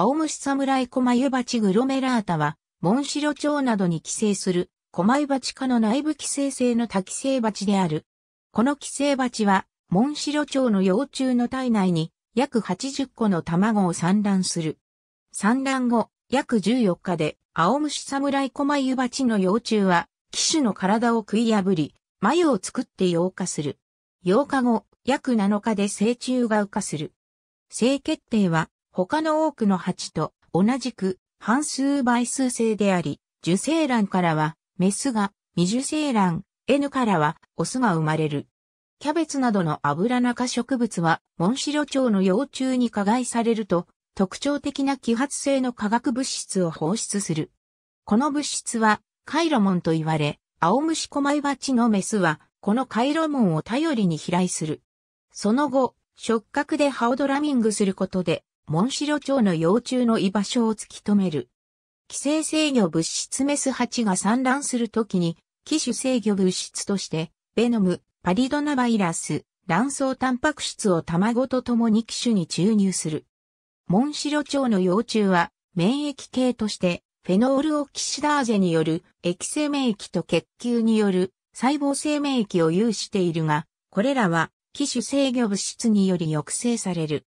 青虫侍小眉鉢グロメラータは、モンシロチョウなどに寄生する、小眉鉢科の内部寄生性の多寄生鉢である。この寄生鉢は、モンシロチョウの幼虫の体内に、約80個の卵を産卵する。産卵後、約14日で、青虫侍小眉鉢の幼虫は、騎手の体を食い破り、眉を作って溶化する。8日後、約7日で成虫が羽化する。性決定は、他の多くの蜂と同じく半数倍数性であり、受精卵からはメスが、未受精卵 N からはオスが生まれる。キャベツなどの油中植物はモンシロチョウの幼虫に加害されると特徴的な揮発性の化学物質を放出する。この物質はカイロモンと言われ、青虫コマイバチのメスはこのカイロモンを頼りに飛来する。その後、触覚でハオドラミングすることでモンシロチョウの幼虫の居場所を突き止める。寄生制御物質メス8が産卵するときに、機種制御物質として、ベノム、パリドナバイラス、卵巣タンパク質を卵と共に機種に注入する。モンシロチョウの幼虫は、免疫系として、フェノールオキシダーゼによる液性免疫と血球による細胞性免疫を有しているが、これらは機種制御物質により抑制される。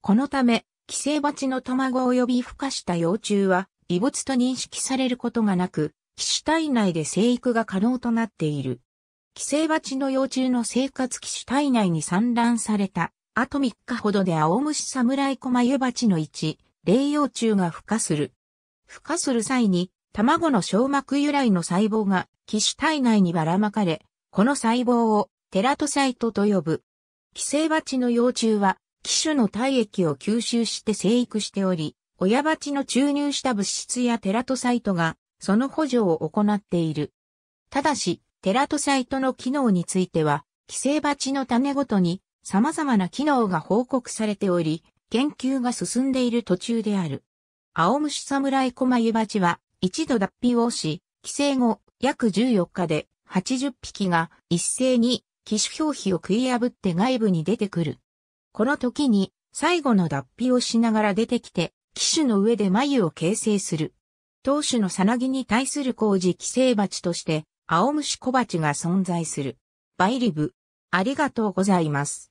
このため、寄生蜂の卵及び孵化した幼虫は異物と認識されることがなく、寄種体内で生育が可能となっている。寄生蜂の幼虫の生活寄種体内に産卵された、あと3日ほどで青虫サムライマユバチの一、霊幼虫が孵化する。孵化する際に、卵の小膜由来の細胞が寄種体内にばらまかれ、この細胞をテラトサイトと呼ぶ。寄生蜂の幼虫は機種の体液を吸収して生育しており、親鉢の注入した物質やテラトサイトが、その補助を行っている。ただし、テラトサイトの機能については、寄生鉢の種ごとに様々な機能が報告されており、研究が進んでいる途中である。青虫侍小眉チは一度脱皮をし、寄生後約14日で80匹が一斉に機種表皮を食い破って外部に出てくる。この時に最後の脱皮をしながら出てきて、機種の上で眉を形成する。当主のさなぎに対する工事寄生鉢として、青虫小鉢が存在する。バイリブ。ありがとうございます。